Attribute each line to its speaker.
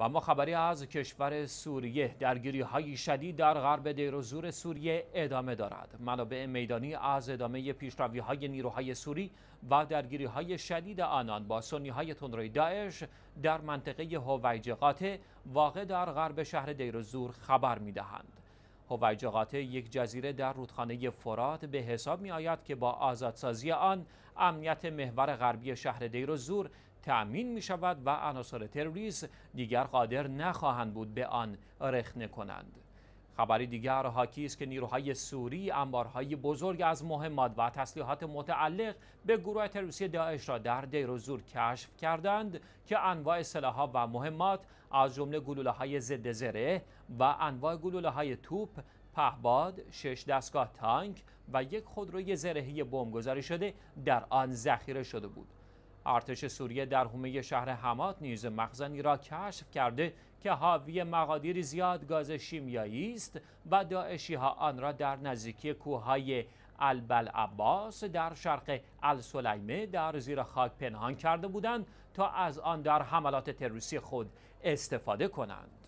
Speaker 1: و ما خبری از کشور سوریه درگیری های شدید در غرب دیروزور سوریه ادامه دارد منابع میدانی از ادامه پیشروی های نیروهای سوری و درگیری های شدید آنان با سنی های تندروی داعش در منطقه هویج واقع در غرب شهر دیروزور خبر می دهند هویجقاته یک جزیره در رودخانه فرات به حساب می آید که با آزادسازی آن امنیت محور غربی شهر دیر و زور تأمین می شود و عناصر تروریست دیگر قادر نخواهند بود به آن رخنه کنند. خبری دیگر حاکی است که نیروهای سوری انبارهای بزرگ از مهمات و تسلیحات متعلق به گروه تروریستی داعش را در دیر و زور کشف کردند که انواع سلاح‌ها و مهمات از جمله گلوله های ضد زره و انواع گلوله های توپ پهباد، شش دستگاه تانک و یک خودروی زرهی بمبگذاری شده در آن ذخیره شده بود. ارتش سوریه در حومه شهر حمات نیز مخزنی را کشف کرده که حاوی مقادیر زیاد گاز شیمیایی است و داعشی ها آن را در نزدیکی کوههای البلعباس در شرق السلیمه در زیر خاک پنهان کرده بودند تا از آن در حملات تروریستی خود استفاده کنند